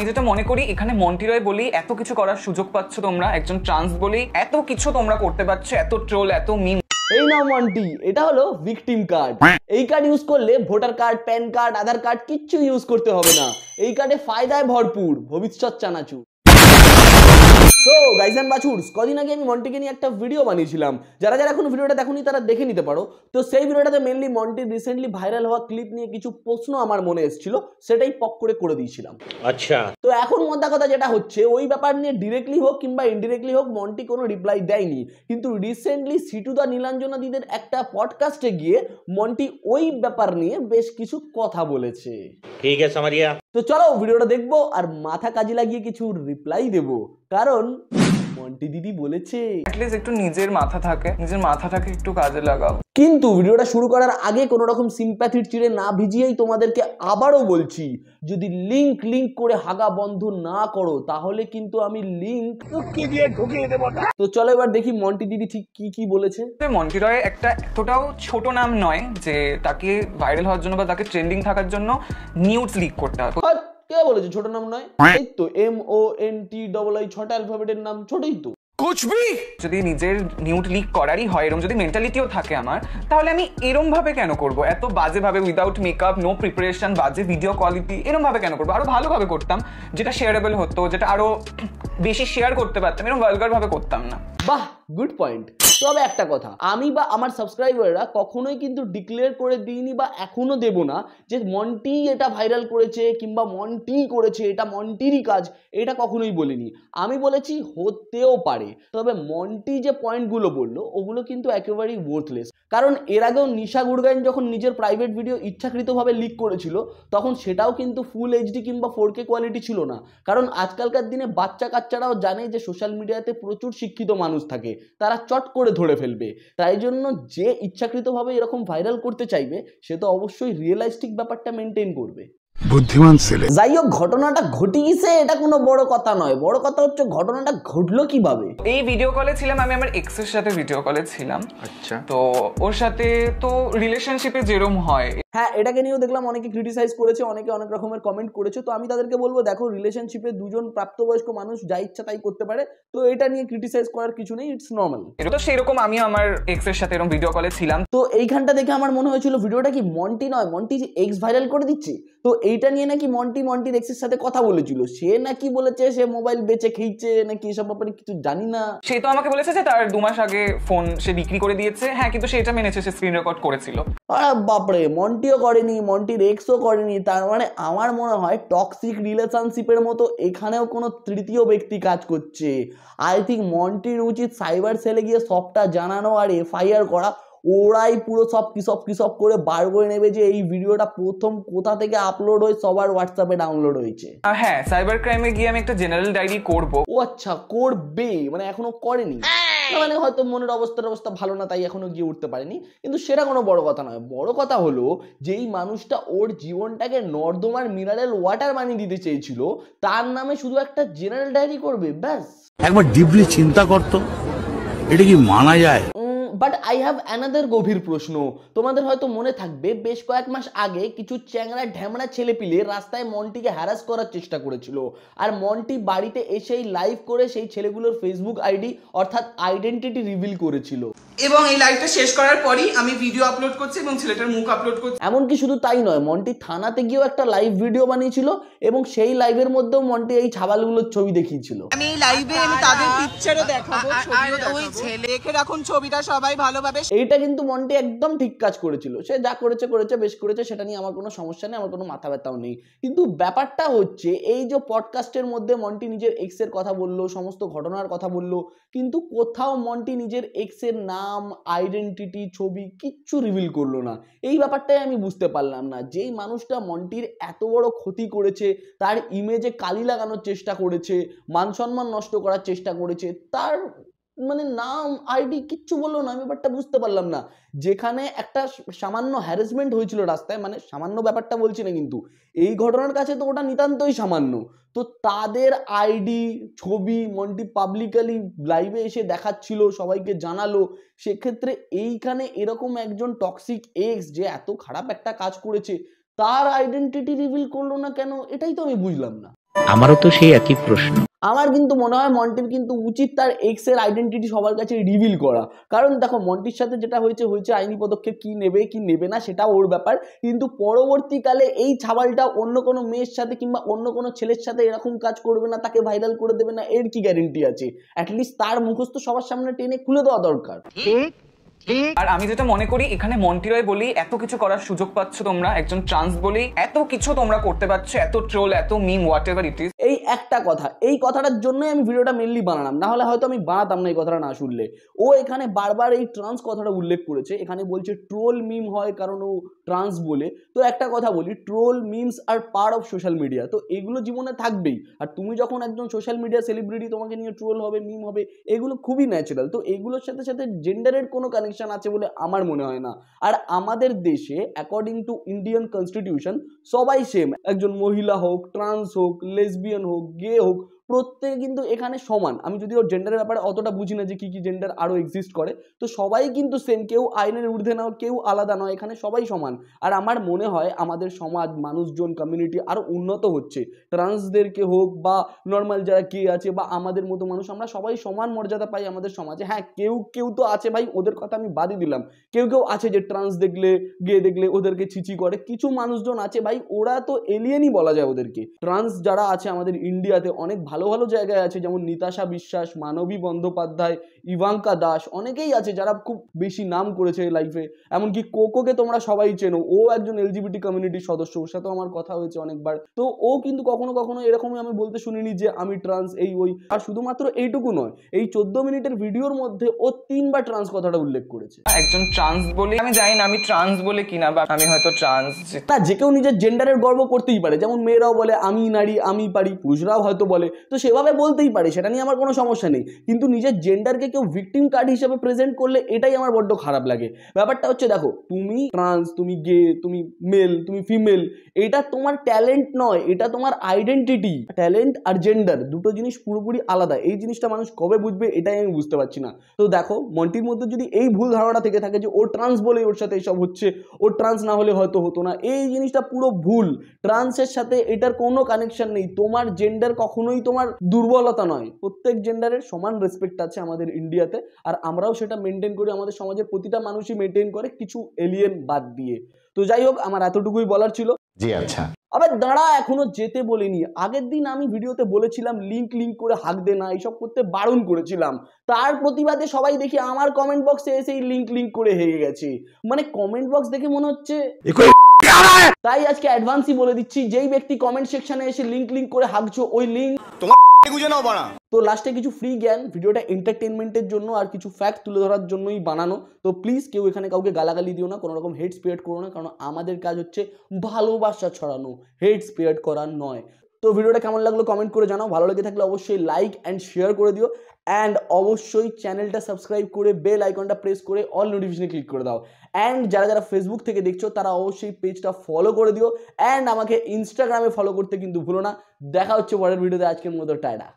আমি যেটা মনে করি এখানে মন্টি রয় বলেই এত কিছু করার সুযোগ পাচ্ছ তোমরা একজন ট্রান্স বলেই এত কিছু তোমরা করতে পারছো এত ট্রোল এত মিম এই নাও মন্টি এটা হলো ভিকটিম কার্ড এই কার্ড ইউজ করলে voter card PAN card Aadhaar card কিচ্ছু ইউজ করতে হবে না এই কার্ডে ফায়দায় ভরপুর ভবিষ্যৎ চানাচুর তো গাইজ অ্যান্ড বাছুরস কদিন আগে আমি মন্টিকে নিয়ে একটা ভিডিও বানিয়েছিলাম যারা যারা এখন ভিডিওটা দেখুনি তারা দেখে নিতে পারো তো সেই ভিডিওটাতে মেনলি মন্টি রিসেন্টলি ভাইরাল হওয়া ক্লিপ নিয়ে কিছু প্রশ্ন আমার মনে এসেছিল সেটাই পক করে করে দিয়েছিলাম আচ্ছা তো এখন মোদ্দা কথা যেটা হচ্ছে ওই ব্যাপার নিয়ে ডিরেক্টলি হোক কিংবা ইনডিরেক্টলি হোক মন্টি কোনো রিপ্লাই দেয়নি কিন্তু রিসেন্টলি সিটুদা নীলাঞ্জনা দিদের একটা পডকাস্টে গিয়ে মন্টি ওই ব্যাপার নিয়ে বেশ কিছু কথা বলেছে ঠিক আছে আমারিয়া তো চলো ভিডিওটা দেখবো আর মাথা কাজে লাগিয়ে কিছু রিপ্লাই দেব কারণ মন্টি দিদি বলেছে এটলিস্ট একটু নিজের মাথা থাকে নিজের মাথাটাকে একটু কাজে লাগাও কিন্তু ভিডিওটা শুরু করার আগে কোনো রকম সিম্প্যাথির চিড়ে না ভিজিয়েই তোমাদেরকে আবারও বলছি যদি লিংক লিংক করে হাগা বন্ধ না করো তাহলে কিন্তু আমি লিংক দিয়ে ঢুকিয়ে দেবো তো চলো এবার দেখি মন্টি দিদি ঠিক কি কি বলেছে মন্টি রয় একটা এতটাও ছোট নাম নয় যে তাকে ভাইরাল হওয়ার জন্য বা তাকে ট্রেন্ডিং থাকার জন্য নিউজ লিক করতে হবে কে বলেছে ছোট নাম নয় এই তো M O N T double I ছটা অ্যালফাবেটের নাম ছোটই তো কুচবি যদি নিজের নিউট লিক করারই হয় এরকম যদি মেন্টালিটিও থাকে আমার তাহলে আমি এরম ভাবে কেন করব এত বাজে ভাবে উইদাউট মেকআপ নো প্রিপারেশন বাজে ভিডিও কোয়ালিটি এরম ভাবে কেন করব আরো ভালোভাবে করতাম যেটা শেয়ারেবল হতো যেটা আরো বেশি শেয়ার করতে পারতাম এরকম ভালগার ভাবে করতাম না বাহ গুড পয়েন্ট তবে একটা কথা আমি বা আমার সাবস্ক্রাইবাররা কখনোই কিন্তু ডিক্লেয়ার করে দিইনি বা এখনও দেব না যে মন্টি এটা ভাইরাল করেছে কিংবা মন্টি করেছে এটা মন্টিরই কাজ এটা কখনোই বলিনি আমি বলেছি হতেও পারে তবে মন্টি যে পয়েন্টগুলো বললো ওগুলো কিন্তু একেবারেই ওয়ার্থলেস কারণ এর আগেও নিশা গুরগাইন যখন নিজের প্রাইভেট ভিডিও ইচ্ছাকৃতভাবে লিক করেছিল তখন সেটাও কিন্তু ফুল এইচডি কিংবা ফোর কে কোয়ালিটি ছিল না কারণ আজকালকার দিনে বাচ্চা কাচ্চারাও জানে যে সোশ্যাল মিডিয়াতে প্রচুর শিক্ষিত মানুষ থাকে তারা চট করে করে ধরে ফেলবে তাই জন্য যে ইচ্ছাকৃতভাবে এরকম ভাইরাল করতে চাইবে সে তো অবশ্যই রিয়েলাইস্টিক ব্যাপারটা মেনটেন করবে বুদ্ধিমান ছেলে যাই হোক ঘটনাটা ঘটে গেছে এটা কোনো বড় কথা নয় বড় কথা হচ্ছে ঘটনাটা ঘটলো কিভাবে এই ভিডিও কলে ছিলাম আমি আমার এক্স এর সাথে ভিডিও কলে ছিলাম আচ্ছা তো ওর সাথে তো রিলেশনশিপে যেরম হয় হ্যাঁ এটাকে নিয়েও দেখলাম অনেকে ক্রিটিসাইজ করেছে অনেকে অনেক রকমের কমেন্ট করেছে তো আমি তাদেরকে বলবো দেখো রিলেশনশিপে দুজন প্রাপ্তবয়স্ক মানুষ যা ইচ্ছা তাই করতে পারে তো এটা নিয়ে ক্রিটিসাইজ করার কিছু নেই ইটস নর্মাল এটা তো সেরকম আমি আমার এক্স এর সাথে এরকম ভিডিও কলে ছিলাম তো এইখানটা দেখে আমার মনে হয়েছিল ভিডিওটা কি মন্টি নয় মন্টি এক্স ভাইরাল করে দিচ্ছে তো এইটা নিয়ে নাকি মন্টি মন্টির এক্সের সাথে কথা বলেছিল সে নাকি বলেছে সে মোবাইল বেচে খেয়েছে নাকি এসব ব্যাপারে কিছু জানি না সে তো আমাকে বলেছে যে তার দুমাস আগে ফোন সে বিক্রি করে দিয়েছে হ্যাঁ কিন্তু সে এটা মেনেছে সে স্ক্রিন রেকর্ড করেছিল আরে বাপরে মন্টি মন্টিও করেনি মন্টির এক্সও করেনি তার মানে আমার মনে হয় টক্সিক রিলেশনশিপের মতো এখানেও কোনো তৃতীয় ব্যক্তি কাজ করছে আই থিঙ্ক মন্টির উচিত সাইবার সেলে গিয়ে সবটা জানানো আর এফআইআর করা ওরাই পুরো সব কিসব কিসব করে বার করে নেবে যে এই ভিডিওটা প্রথম কোথা থেকে আপলোড হয়ে সবার হোয়াটসঅ্যাপে ডাউনলোড হয়েছে হ্যাঁ সাইবার ক্রাইমে গিয়ে আমি একটা জেনারেল ডায়েরি করবো ও আচ্ছা করবে মানে এখনো করেনি হ্যাঁ, না মানে হয়তো মনের অবস্থার অবস্থা ভালো না তাই এখনো গিয়ে উঠতে পারেনি কিন্তু সেটা কোনো বড় কথা নয় বড় কথা হলো যেই মানুষটা ওর জীবনটাকে নর্দমার মিনারেল ওয়াটার বানিয়ে দিতে চেয়েছিল তার নামে শুধু একটা জেনারেল ডায়েরি করবে ব্যাস একবার ডিপলি চিন্তা করতো এটা কি মানা যায় বাট আই হ্যাভ অ্যানাদার গভীর প্রশ্ন তোমাদের হয়তো মনে থাকবে বেশ কয়েক মাস আগে কিছু চ্যাংরা ঢ্যামড়া ছেলেপিলে রাস্তায় মন্টিকে হ্যারাস করার চেষ্টা করেছিল আর মন্টি বাড়িতে এসেই লাইভ করে সেই ছেলেগুলোর ফেসবুক আইডি অর্থাৎ আইডেন্টিটি রিভিল করেছিল এবং এই লাইভটা শেষ করার পরই আমি ভিডিও আপলোড করছি এবং ছেলেটার মুখ আপলোড করছি এমনকি শুধু তাই নয় মন্টি থানাতে গিয়েও একটা লাইভ ভিডিও বানিয়েছিল এবং সেই লাইভের মধ্যেও মন্টি এই ছাবালগুলোর ছবি দেখিয়েছিল আমি এই লাইভে আমি তাদের পিকচারও দেখাবো ছবিও দেখাবো ছেলেকে রাখুন ছবিটা সবাই সবাই ভালোভাবে এইটা কিন্তু মন্টি একদম ঠিক কাজ করেছিল সে যা করেছে করেছে বেশ করেছে সেটা নিয়ে আমার কোনো সমস্যা নেই আমার কোনো মাথা ব্যথাও নেই কিন্তু ব্যাপারটা হচ্ছে এই যে পডকাস্টের মধ্যে মন্টি নিজের এক্স এর কথা বললো সমস্ত ঘটনার কথা বললো কিন্তু কোথাও মন্টি নিজের এক্স এর নাম আইডেন্টিটি ছবি কিচ্ছু রিভিল করলো না এই ব্যাপারটাই আমি বুঝতে পারলাম না যেই মানুষটা মন্টির এত বড় ক্ষতি করেছে তার ইমেজে কালি লাগানোর চেষ্টা করেছে মান সম্মান নষ্ট করার চেষ্টা করেছে তার মানে নাম আইডি কিচ্ছু বললো না আমি ব্যাপারটা বুঝতে পারলাম না যেখানে একটা সামান্য হ্যারাসমেন্ট হয়েছিল রাস্তায় মানে সামান্য ব্যাপারটা বলছি না কিন্তু এই ঘটনার কাছে তো ওটা নিতান্তই সামান্য তো তাদের আইডি ছবি মনটি পাবলিকালি লাইভে এসে দেখাচ্ছিল সবাইকে জানালো সেক্ষেত্রে এইখানে এরকম একজন টক্সিক এক্স যে এত খারাপ একটা কাজ করেছে তার আইডেন্টিটি রিভিল করলো না কেন এটাই তো আমি বুঝলাম না আমারও তো সেই একই প্রশ্ন আমার কিন্তু মনে হয় মন্টির কিন্তু উচিত তার এক্স এর আইডেন্টিটি সবার কাছে রিভিল করা কারণ দেখো মন্টির সাথে যেটা হয়েছে হয়েছে আইনি পদক্ষেপ কি নেবে কি নেবে না সেটা ওর ব্যাপার কিন্তু পরবর্তীকালে এই ছাবালটা অন্য কোনো মেয়ের সাথে কিংবা অন্য কোনো ছেলের সাথে এরকম কাজ করবে না তাকে ভাইরাল করে দেবে না এর কি গ্যারেন্টি আছে অ্যাটলিস্ট তার মুখস্থ সবার সামনে টেনে খুলে দেওয়া দরকার ঠিক আর আমি যেটা মনে করি এখানে মন্টিরয় বলি এত কিছু করার সুযোগ পাচ্ছ তোমরা একজন ট্রান্স বলি এত কিছু তোমরা করতে পারছো এত ট্রোল এত meme whatever it is এই একটা কথা এই কথাটার জন্যই আমি ভিডিওটা মেনলি বানালাম না হলে হয়তো আমি বানাতাম না এই কথাটা না শুনলে ও এখানে বারবার এই ট্রান্স কথাটা উল্লেখ করেছে এখানে বলছে ট্রোল মিম হয় কারণ ও ট্রান্স বলে তো একটা কথা বলি troll memes are part of social media তো এগুলো জীবনে থাকবেই আর তুমি যখন একজন সোশ্যাল মিডিয়া সেলিব্রিটি তোমাকে নিয়ে ট্রোল হবে মিম হবে এগুলো খুবই ন্যাচারাল তো এগুলোর সাথে সাথে জেন্ডারের কোনো কানে কনস্ট্রাকশন আছে বলে আমার মনে হয় না আর আমাদের দেশে অ্যাকর্ডিং টু ইন্ডিয়ান কনস্টিটিউশন সবাই সেম একজন মহিলা হোক ট্রান্স হোক লেসবিয়ান হোক গে হোক প্রত্যেকে কিন্তু এখানে সমান আমি যদি ওর জেন্ডারের ব্যাপারে অতটা বুঝি না যে কী কী জেন্ডার আরও এক্সিস্ট করে তো সবাই কিন্তু সেম কেউ আইনের ঊর্ধ্বে নাও কেউ আলাদা নয় এখানে সবাই সমান আর আমার মনে হয় আমাদের সমাজ মানুষজন কমিউনিটি আরও উন্নত হচ্ছে ট্রান্সদেরকে হোক বা নর্মাল যারা কে আছে বা আমাদের মতো মানুষ আমরা সবাই সমান মর্যাদা পাই আমাদের সমাজে হ্যাঁ কেউ কেউ তো আছে ভাই ওদের কথা আমি বাদই দিলাম কেউ কেউ আছে যে ট্রান্স দেখলে গে দেখলে ওদেরকে ছিচি করে কিছু মানুষজন আছে ভাই ওরা তো এলিয়েনই বলা যায় ওদেরকে ট্রান্স যারা আছে আমাদের ইন্ডিয়াতে অনেক ভালো ভালো ভালো জায়গায় আছে যেমন নিতাশা বিশ্বাস মানবী বন্দ্যোপাধ্যায় ইভাঙ্কা দাস অনেকেই আছে যারা খুব বেশি নাম করেছে লাইফে এমনকি কোকোকে তোমরা সবাই চেনো ও একজন এলজিবিটি কমিউনিটির সদস্য ওর সাথেও আমার কথা হয়েছে অনেকবার তো ও কিন্তু কখনো কখনো এরকমই আমি বলতে শুনিনি যে আমি ট্রান্স এই ওই আর শুধুমাত্র এইটুকু নয় এই চোদ্দ মিনিটের ভিডিওর মধ্যে ও তিনবার ট্রান্স কথাটা উল্লেখ করেছে একজন ট্রান্স বলে আমি জানি না আমি ট্রান্স বলে কিনা বা আমি হয়তো ট্রান্স না যে কেউ নিজের জেন্ডারের গর্ব করতেই পারে যেমন মেয়েরাও বলে আমি নারী আমি পারি পুরুষরাও হয়তো বলে তো সেভাবে বলতেই পারে সেটা নিয়ে আমার কোনো সমস্যা নেই কিন্তু নিজের জেন্ডারকে কেউ ভিকটিম কার্ড হিসেবে প্রেজেন্ট করলে এটাই আমার বড্ড খারাপ লাগে ব্যাপারটা হচ্ছে দেখো তুমি ট্রান্স তুমি গে তুমি মেল তুমি ফিমেল এটা তোমার ট্যালেন্ট নয় এটা তোমার আইডেন্টিটি ট্যালেন্ট আর জেন্ডার দুটো জিনিস পুরোপুরি আলাদা এই জিনিসটা মানুষ কবে বুঝবে এটাই আমি বুঝতে পারছি না তো দেখো মন্টির মধ্যে যদি এই ভুল ধারণা থেকে থাকে যে ও ট্রান্স বলে ওর সাথে এসব হচ্ছে ও ট্রান্স না হলে হয়তো হতো না এই জিনিসটা পুরো ভুল ট্রান্সের সাথে এটার কোনো কানেকশন নেই তোমার জেন্ডার কখনোই তো তোমার দুর্বলতা নয় প্রত্যেক জেন্ডারের সমান রেসপেক্ট আছে আমাদের ইন্ডিয়াতে আর আমরাও সেটা মেনটেন করি আমাদের সমাজের প্রতিটা মানুষই মেনটেন করে কিছু এলিয়েন বাদ দিয়ে তো যাই হোক আমার এতটুকুই বলার ছিল জি আচ্ছা আবার দাঁড়া এখনো যেতে বলিনি আগের দিন আমি ভিডিওতে বলেছিলাম লিঙ্ক লিঙ্ক করে হাক দে না এইসব করতে বারণ করেছিলাম তার প্রতিবাদে সবাই দেখি আমার কমেন্ট বক্সে এসেই লিঙ্ক লিঙ্ক করে হেগে গেছে মানে কমেন্ট বক্স দেখে মনে হচ্ছে তাই আজকে অ্যাডভান্সই বলে দিচ্ছি যেই ব্যক্তি কমেন্ট সেকশনে এসে লিংক লিংক করে হাঁকছো ওই লিংক তো লাস্টে কিছু ফ্রি জ্ঞান ভিডিওটা এন্টারটেনমেন্টের জন্য আর কিছু ফ্যাক্ট তুলে ধরার জন্যই বানানো তো প্লিজ কেউ এখানে কাউকে গালাগালি দিও না কোনো রকম হেড স্প্রেড করো না কারণ আমাদের কাজ হচ্ছে ভালোবাসা ছড়ানো হেড স্প্রেড করা নয় তো ভিডিওটা কেমন লাগলো কমেন্ট করে জানাও ভালো লেগে থাকলে অবশ্যই লাইক অ্যান্ড শেয়ার করে দিও অ্যান্ড অবশ্যই চ্যানেলটা সাবস্ক্রাইব করে বেল আইকনটা প্রেস করে অল নোটিফিকেশনে ক্লিক করে দাও অ্যান্ড যারা যারা ফেসবুক থেকে দেখছো তারা অবশ্যই পেজটা ফলো করে দিও অ্যান্ড আমাকে ইনস্টাগ্রামে ফলো করতে কিন্তু ভুলো না দেখা হচ্ছে পরের ভিডিওতে আজকের মতো টাটা